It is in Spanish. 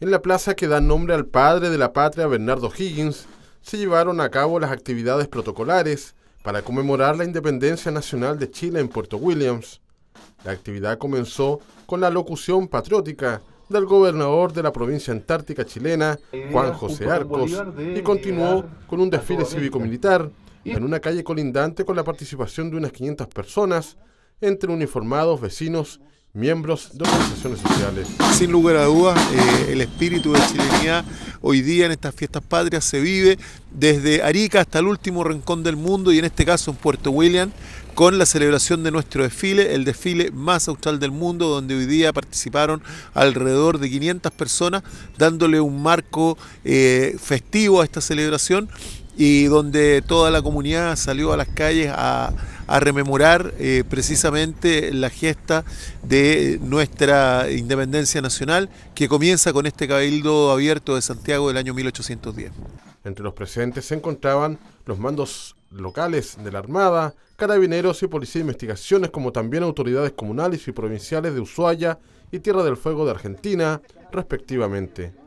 En la plaza que da nombre al padre de la patria Bernardo Higgins, se llevaron a cabo las actividades protocolares para conmemorar la independencia nacional de Chile en Puerto Williams. La actividad comenzó con la locución patriótica del gobernador de la provincia antártica chilena, Juan José Arcos, y continuó con un desfile cívico-militar en una calle colindante con la participación de unas 500 personas, entre uniformados, vecinos miembros de organizaciones sociales. Sin lugar a dudas, eh, el espíritu de chilenidad hoy día en estas fiestas patrias se vive desde Arica hasta el último rincón del mundo y en este caso en Puerto William con la celebración de nuestro desfile, el desfile más austral del mundo, donde hoy día participaron alrededor de 500 personas, dándole un marco eh, festivo a esta celebración y donde toda la comunidad salió a las calles a a rememorar eh, precisamente la gesta de nuestra independencia nacional que comienza con este cabildo abierto de Santiago del año 1810. Entre los presentes se encontraban los mandos locales de la Armada, carabineros y policía de investigaciones, como también autoridades comunales y provinciales de Ushuaia y Tierra del Fuego de Argentina, respectivamente.